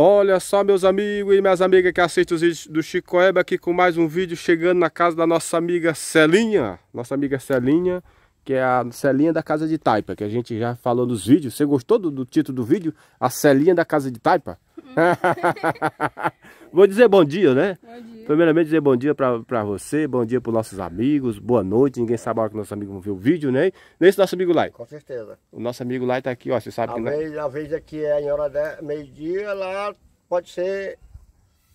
Olha só meus amigos e minhas amigas que assistem os vídeos do Chico Eba aqui com mais um vídeo chegando na casa da nossa amiga Celinha. Nossa amiga Celinha, que é a Celinha da Casa de Taipa, que a gente já falou nos vídeos. Você gostou do, do título do vídeo? A Celinha da Casa de Taipa? Hum. Vou dizer bom dia, né? Bom dia. Primeiramente dizer bom dia para você, bom dia para nossos amigos, boa noite. Ninguém sabe a hora que nosso amigo viu o vídeo, né? Nem esse é nosso amigo lá. Com certeza. O nosso amigo lá está aqui, ó. Você sabe a que. Vez, não... Às vezes aqui é em hora de meio-dia, lá pode ser.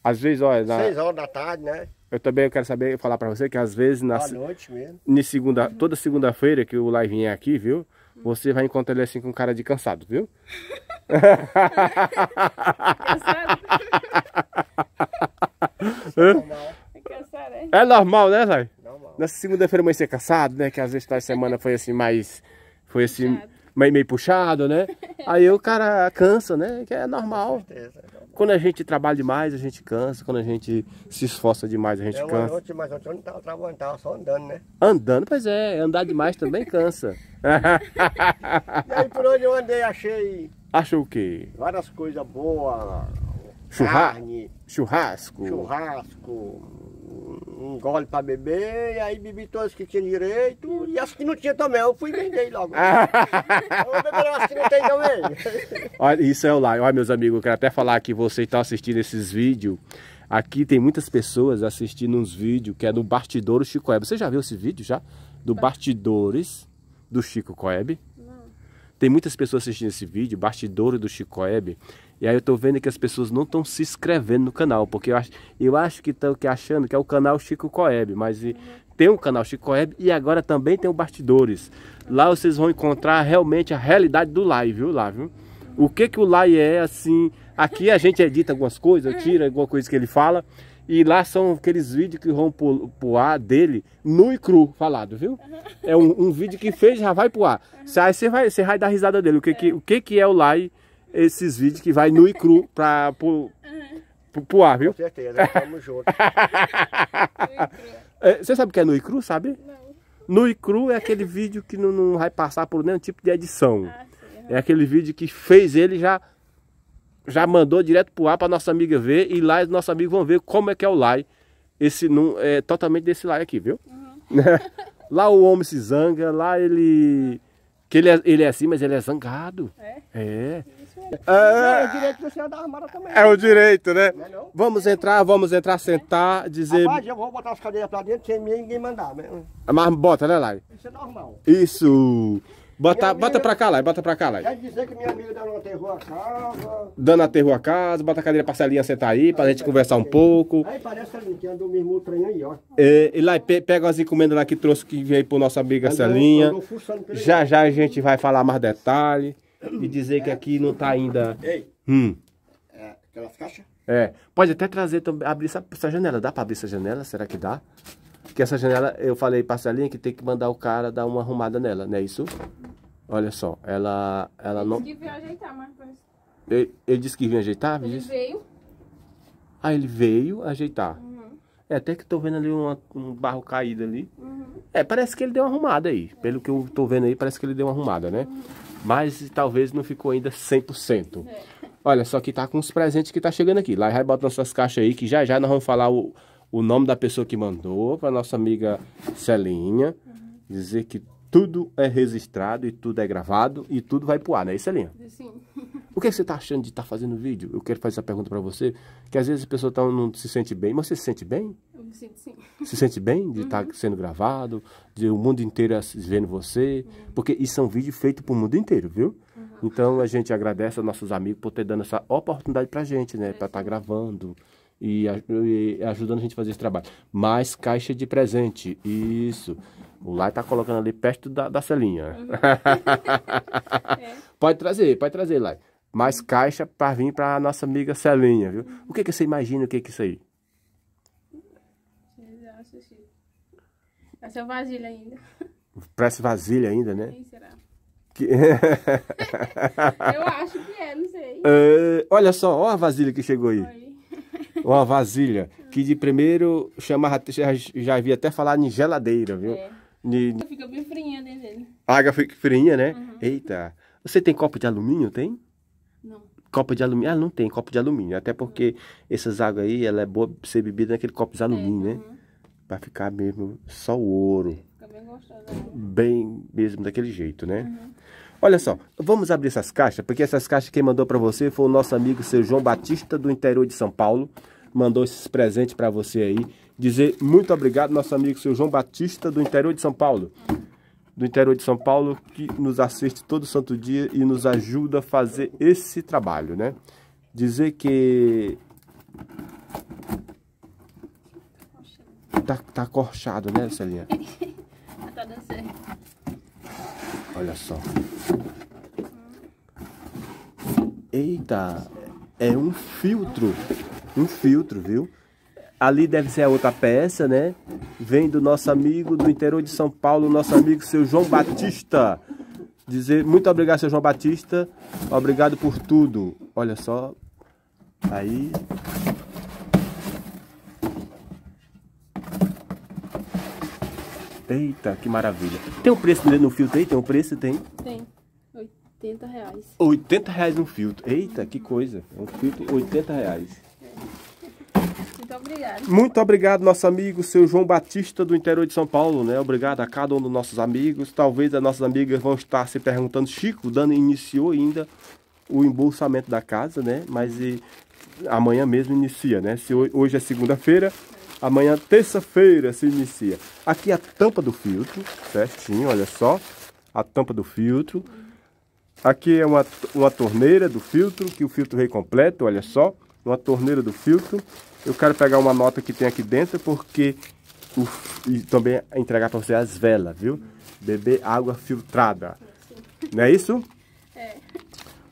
Às vezes, olha. Na... Seis horas da tarde, né? Eu também quero saber, falar para você que às vezes na noite mesmo. Em segunda, toda segunda-feira que o live vem aqui, viu? Você vai encontrar ele assim com cara de cansado, viu? cansado. é, né? é normal, né, Zay? Normal. Nessa segunda-feira mãe ser cansado, né? Que às vezes tá semana foi assim mais... Foi assim... Meio, meio puxado, né? Aí o cara cansa, né? Que é normal. Certeza, é normal. Quando a gente trabalha demais, a gente cansa. Quando a gente se esforça demais, a gente eu é, cansa. Ontem, mas ontem eu não tava trabalhando, tava só andando, né? Andando, pois é. Andar demais também cansa. e aí por onde eu andei, achei... Achou o quê? Várias coisas boas. Churrasco? Churrasco. Churrasco, um gole para beber, e aí bebi todas que tinha direito, e as que não tinha também, eu fui vender logo. eu beber as que não tem também. Olha, isso é o lá Olha, meus amigos, eu quero até falar que vocês estão tá assistindo esses vídeos. Aqui tem muitas pessoas assistindo uns vídeos que é do Bastidor Chico Web. Você já viu esse vídeo já? Do Bastidores do Chico Coeb. Tem muitas pessoas assistindo esse vídeo, bastidores do Chico Web, e aí eu tô vendo que as pessoas não estão se inscrevendo no canal, porque eu acho, eu acho que estão achando que é o canal Chico Coeb, mas uhum. tem o um canal Chico Coeb e agora também tem o Bastidores. Lá vocês vão encontrar realmente a realidade do live, viu, lá, viu? O que que o live é assim, aqui a gente edita algumas coisas, tira alguma coisa que ele fala, e lá são aqueles vídeos que vão pro, pro ar dele, nu e cru, falado, viu? É um, um vídeo que fez já vai pro ar. Aí você vai, você vai dar risada dele. O que, que, é. o que, que é o live, esses vídeos que vai nu e cru pra, pro, pro, pro ar, viu? Com certeza, né? tamo junto. É, você sabe o que é nu e cru, sabe? Não. Nu e cru é aquele vídeo que não, não vai passar por nenhum tipo de edição. Ah, sim, é aquele vídeo que fez ele já já mandou direto pro ar pra nossa amiga ver e lá os nossos amigos vão ver como é que é o lai. Esse não é totalmente desse lai aqui, viu? Uhum. lá o homem se zanga, lá ele que ele é, ele é assim, mas ele é zangado. É. É. É, é o direito do senhor da armada também. É né? o direito, né? É vamos entrar, vamos entrar, sentar, dizer. Rapaz, eu vou botar as cadeiras pra dentro sem ninguém mandar, né? Mas bota, né, Lai? Isso é normal. Isso. Bota, minha bota pra cá, lá, bota pra cá, lá. Quer dizer que minha amiga dando a a casa. Dando aterro a casa, bota a cadeira pra Celinha sentar aí, pra aí, gente conversar um pouco. Aí parece ali, que do mesmo trem aí, ó. É, e, e lá, pe, pega as encomendas lá que trouxe, que veio pro nossa amiga andou, Celinha. já já a gente vai falar mais detalhes e dizer é. que aqui não tá ainda... Ei, hum. é, aquelas caixas? É, pode até trazer, abrir essa, essa janela, dá pra abrir essa janela? Será que dá? Que essa janela, eu falei, parcelinha, que tem que mandar o cara dar uma arrumada nela, não é isso? Olha só, ela, ela ele não... Ele disse que veio ajeitar, Marcos. Ele, ele disse que veio ajeitar? Ele disse... veio. Ah, ele veio ajeitar. Uhum. É, até que tô vendo ali uma, um barro caído ali. Uhum. É, parece que ele deu uma arrumada aí. Pelo que eu tô vendo aí, parece que ele deu uma arrumada, né? Uhum. Mas talvez não ficou ainda 100%. É. Olha, só que tá com os presentes que tá chegando aqui. Lá vai botando suas caixas aí, que já já nós vamos falar o o nome da pessoa que mandou, para nossa amiga Celinha, dizer que tudo é registrado e tudo é gravado e tudo vai pro ar, né, Celinha? Sim. O que, é que você está achando de estar tá fazendo vídeo? Eu quero fazer essa pergunta para você, que às vezes a pessoa tá, não se sente bem, mas você se sente bem? Eu me sinto sim. Se sente bem de estar tá uhum. tá sendo gravado, de o mundo inteiro vendo você? Uhum. Porque isso é um vídeo feito pro mundo inteiro, viu? Uhum. Então a gente agradece aos nossos amigos por ter dando essa oportunidade pra gente, né? para estar tá gravando, e, e ajudando a gente a fazer esse trabalho. Mais caixa de presente, isso. O Lai tá colocando ali perto da, da selinha. Uhum. é. Pode trazer, pode trazer, Lai. Mais uhum. caixa para vir para nossa amiga Celinha, viu? Uhum. O que que você imagina, o que que é isso aí? Essa é vasilha ainda. Parece vasilha ainda, né? Quem será? Que... Eu acho que é, não sei. É, olha só, olha a vasilha que chegou aí. Olha uma vasilha, que de primeiro chamava, já, já havia até falado em geladeira, viu? É. De, de... Fica bem fria dentro né, dele. A água fica fria né? Uhum. Eita. Você tem copo de alumínio, tem? Não. Copo de alumínio? Ah, não tem copo de alumínio. Até porque uhum. essas águas aí, ela é boa ser bebida naquele copo de é, alumínio, é, né? Uhum. Pra ficar mesmo só o ouro. Fica bem gostoso. Né? Bem mesmo daquele jeito, né? Uhum. Olha só, vamos abrir essas caixas, porque essas caixas quem mandou para você foi o nosso amigo seu João Batista do interior de São Paulo. Mandou esses presentes para você aí. Dizer muito obrigado, nosso amigo seu João Batista do interior de São Paulo. Do interior de São Paulo, que nos assiste todo santo dia e nos ajuda a fazer esse trabalho, né? Dizer que Tá, tá corchado, né, Celinha? tá dando certo. Olha só. Eita, é um filtro. Um filtro, viu? Ali deve ser a outra peça, né? Vem do nosso amigo do interior de São Paulo, nosso amigo seu João Batista. Dizer muito obrigado, seu João Batista. Obrigado por tudo. Olha só. Aí Eita, que maravilha. Tem um preço no filtro aí? Tem um preço? Tem? Tem. 80 reais. 80 reais um filtro. Eita, que coisa. Um filtro, 80 reais. Muito obrigado. Muito obrigado, nosso amigo, seu João Batista do interior de São Paulo, né? Obrigado a cada um dos nossos amigos. Talvez as nossas amigas vão estar se perguntando, Chico, o Dano iniciou ainda o embolsamento da casa, né? Mas e, amanhã mesmo inicia, né? Se hoje é segunda-feira, Amanhã, terça-feira, se inicia. Aqui a tampa do filtro, certinho, olha só. A tampa do filtro. Aqui é uma, uma torneira do filtro, que o filtro vem completo, olha só. Uma torneira do filtro. Eu quero pegar uma nota que tem aqui dentro, porque... e também entregar para você as velas, viu? Beber água filtrada. Não é isso? É.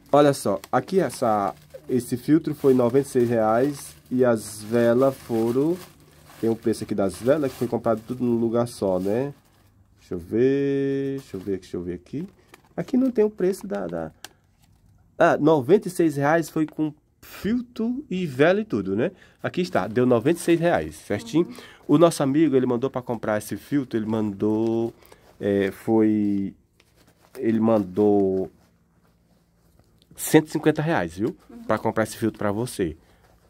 Olha só, aqui essa, esse filtro foi R$ 96,00 e as velas foram tem o preço aqui das velas, que foi comprado tudo num lugar só, né? Deixa eu ver, deixa eu ver, deixa eu ver aqui. Aqui não tem o preço da... da... Ah, 96 reais foi com filtro e vela e tudo, né? Aqui está, deu 96 reais, certinho? Uhum. O nosso amigo, ele mandou para comprar esse filtro, ele mandou... É, foi... Ele mandou... 150 reais, viu? Uhum. Para comprar esse filtro para você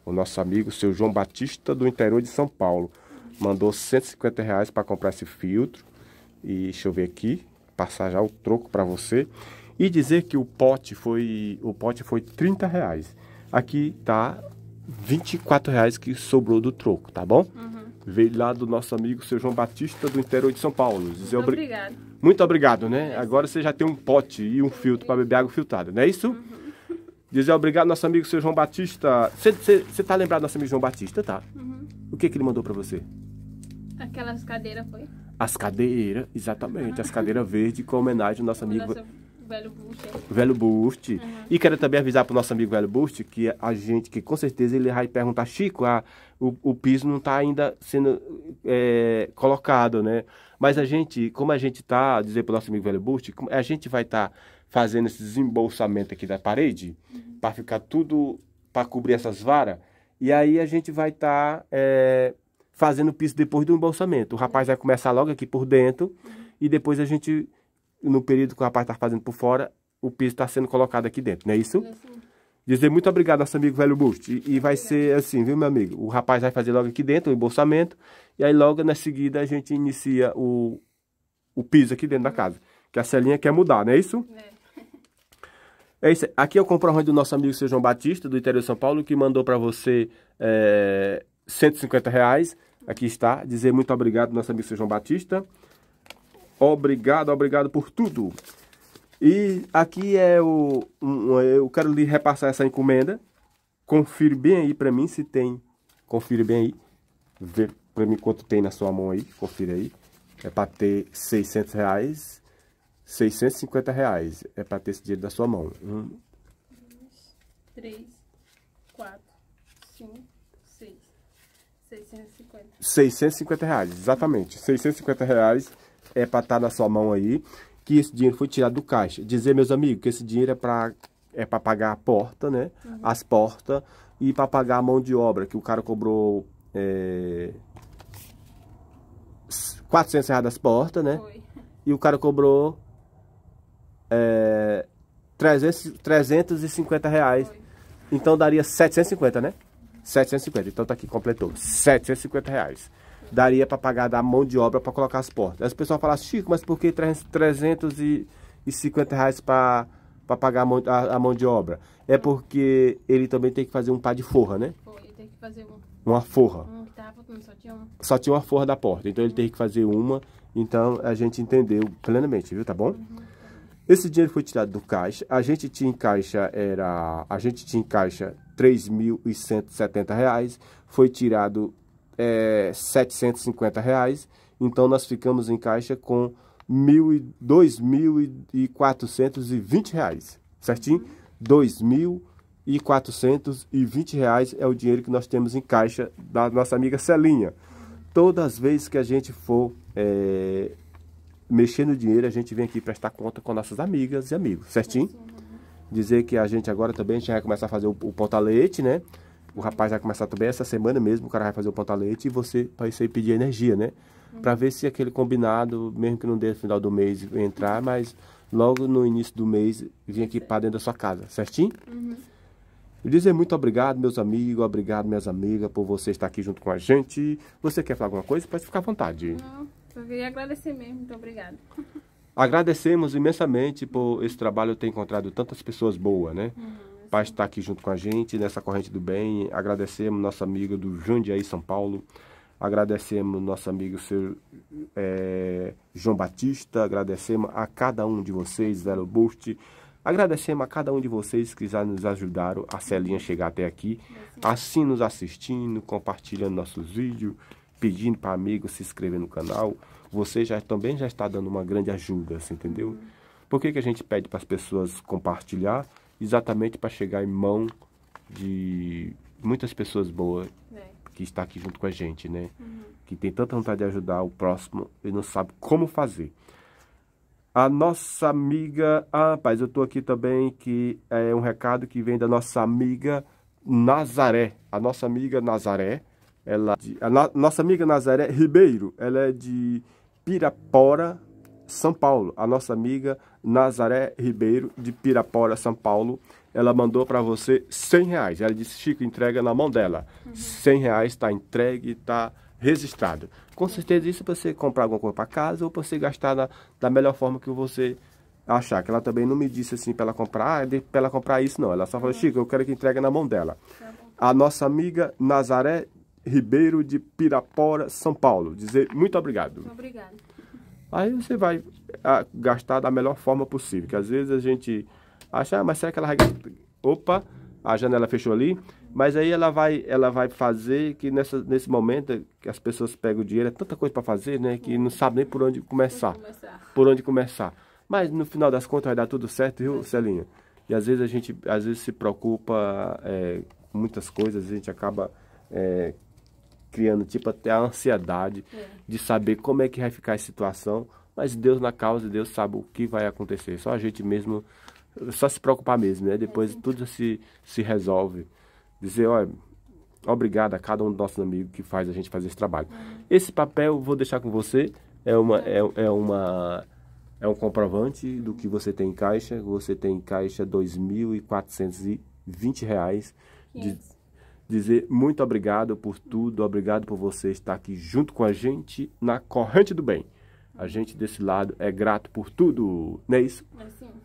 o nosso amigo, o seu João Batista, do interior de São Paulo. Mandou 150 reais para comprar esse filtro. E deixa eu ver aqui, passar já o troco para você. E dizer que o pote foi, o pote foi 30 reais. Aqui tá 24 reais que sobrou do troco, tá bom? Uhum. Veio lá do nosso amigo, seu João Batista, do interior de São Paulo. Muito obrigado. Muito obrigado, né? Agora você já tem um pote e um filtro para beber água filtrada, não é isso? Uhum. Dizer obrigado, nosso amigo seu João Batista. Você está lembrado do nosso amigo João Batista? Tá. Uhum. O que, que ele mandou para você? Aquelas cadeiras foi? As cadeiras, exatamente. Uhum. As cadeiras verdes com homenagem ao nosso amigo. Nosso velho Boost. Velho Boost. Uhum. E quero também avisar pro nosso amigo Velho Boost que a gente, que com certeza ele vai perguntar, Chico, a o, o piso não está ainda sendo é, colocado, né? Mas a gente, como a gente tá, dizer pro nosso amigo Velho Boost, a gente vai estar. Tá fazendo esse desembolsamento aqui da parede, uhum. para ficar tudo, para cobrir essas varas. E aí a gente vai estar tá, é, fazendo piso depois do embolsamento. O rapaz vai começar logo aqui por dentro uhum. e depois a gente, no período que o rapaz está fazendo por fora, o piso está sendo colocado aqui dentro, não é isso? Dizer muito obrigado nosso amigo Velho Bust. E, e vai ser assim, viu, meu amigo? O rapaz vai fazer logo aqui dentro o embolsamento e aí logo na seguida a gente inicia o, o piso aqui dentro da casa. Que a Celinha quer mudar, não é isso? É. É isso. Aqui eu comprei a Honda do nosso amigo seu João Batista, do interior de São Paulo, que mandou para você é, 150 reais. Aqui está. Dizer muito obrigado, nosso amigo seu João Batista. Obrigado, obrigado por tudo. E aqui é o. Um, eu quero lhe repassar essa encomenda. Confira bem aí para mim se tem. Confira bem aí. Vê para mim quanto tem na sua mão aí. Confira aí. É para ter 600 reais 650 reais. É para ter esse dinheiro da sua mão. Um, dois, três, quatro, cinco, seis. 650. 650 reais, exatamente. 650 reais é para estar tá na sua mão aí. Que esse dinheiro foi tirado do caixa. Dizer, meus amigos, que esse dinheiro é para é para pagar a porta, né? Uhum. As portas e para pagar a mão de obra, que o cara cobrou é, 400 reais das portas, né? Foi. E o cara cobrou é, 300, 350 reais. Então daria 750, né? 750. Então tá aqui, completou. 750 reais. Daria para pagar da mão de obra para colocar as portas. Aí o pessoal fala, Chico, mas por que 350 reais para pagar a mão, a, a mão, de obra? É porque ele também tem que fazer um par de forra, né? Ele tem que fazer um... Uma forra. Um que tava, só tinha uma. Só tinha uma forra da porta. Então ele tem que fazer uma. Então a gente entendeu plenamente, viu? Tá bom? Uhum. Esse dinheiro foi tirado do caixa. A gente tinha em caixa era, a gente tinha em caixa 3.170 reais, foi tirado é, 750 reais, então nós ficamos em caixa com mil e, 2.420 reais, certinho? 2.420 uhum. reais é o dinheiro que nós temos em caixa da nossa amiga Celinha. Uhum. Todas as vezes que a gente for é, mexer no dinheiro, a gente vem aqui prestar conta com nossas amigas e amigos, certinho? Dizer que a gente agora também já vai começar a fazer o, o pontalete, né? O rapaz vai começar também essa semana mesmo, o cara vai fazer o pontalete e você vai sair pedir energia, né? Para ver se aquele combinado, mesmo que não dê no final do mês entrar, mas logo no início do mês vir aqui para dentro da sua casa, certinho? Uhum. dizer muito obrigado, meus amigos, obrigado, minhas amigas, por você estar aqui junto com a gente. Você quer falar alguma coisa? Pode ficar à vontade. Não. Eu queria agradecer mesmo, muito obrigada. Agradecemos imensamente por esse trabalho ter encontrado tantas pessoas boas, né? Uhum. Paz estar aqui junto com a gente nessa corrente do bem. Agradecemos nosso amigo do Jundiaí, São Paulo. Agradecemos nosso amigo seu, é, João Batista. Agradecemos a cada um de vocês, Zero Boost. Agradecemos a cada um de vocês que já nos ajudaram a Celinha chegar até aqui. Assim nos assistindo, compartilhando nossos vídeos pedindo para amigos se inscrever no canal, você já também já está dando uma grande ajuda, assim, entendeu? Por que, que a gente pede para as pessoas compartilhar? Exatamente para chegar em mão de muitas pessoas boas é. que está aqui junto com a gente, né? Uhum. Que tem tanta vontade de ajudar o próximo e não sabe como fazer. A nossa amiga, ah, rapaz, eu estou aqui também que é um recado que vem da nossa amiga Nazaré, a nossa amiga Nazaré, ela é de, a no, nossa amiga Nazaré Ribeiro, ela é de Pirapora, São Paulo. A nossa amiga Nazaré Ribeiro, de Pirapora, São Paulo, ela mandou para você 100 reais. Ela disse, Chico, entrega na mão dela. Uhum. 100 reais está entregue, está registrado. Com certeza isso é para você comprar alguma coisa para casa ou para você gastar na, da melhor forma que você achar. Que ela também não me disse assim para ela comprar, ah, para ela comprar isso não. Ela só falou, uhum. Chico, eu quero que entregue na mão dela. Tá a nossa amiga Nazaré Ribeiro de Pirapora, São Paulo. Dizer muito obrigado. Obrigado. Aí você vai a, ah, gastar da melhor forma possível, que às vezes a gente acha, ah, mas será que ela vai... Opa, a janela fechou ali. Mas aí ela vai, ela vai fazer que nessa, nesse momento que as pessoas pegam o dinheiro, é tanta coisa para fazer, né? Que não sabe nem por onde começar, por onde começar. Mas no final das contas vai dar tudo certo, viu, Celinha? E às vezes a gente, às vezes se preocupa é, muitas coisas, a gente acaba é, criando tipo até a ansiedade é. de saber como é que vai ficar a situação, mas Deus na causa, Deus sabe o que vai acontecer. Só a gente mesmo, só se preocupar mesmo, né? Depois é. tudo se, se resolve. Dizer, olha, obrigado a cada um dos nossos amigos que faz a gente fazer esse trabalho. É. Esse papel vou deixar com você, é uma tá. é, é uma é um comprovante do que você tem em caixa, você tem em caixa R$ 2.420 de, dizer muito obrigado por tudo, obrigado por você estar aqui junto com a gente na corrente do bem. A gente desse lado é grato por tudo, não é isso? É sim.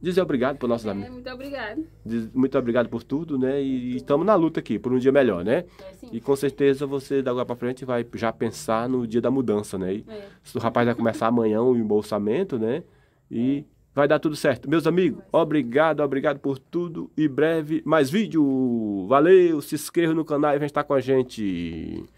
Dizer obrigado por nossos é, amigos. Muito obrigado. Diz, muito obrigado por tudo, né? E, e estamos na luta aqui, por um dia melhor, né? É, sim. E com certeza você, da agora para frente, vai já pensar no dia da mudança, né? E, é. Se o rapaz vai começar amanhã o embolsamento, né? E é. Vai dar tudo certo. Meus amigos, obrigado, obrigado por tudo. E breve mais vídeo. Valeu, se inscreva no canal e vem estar com a gente.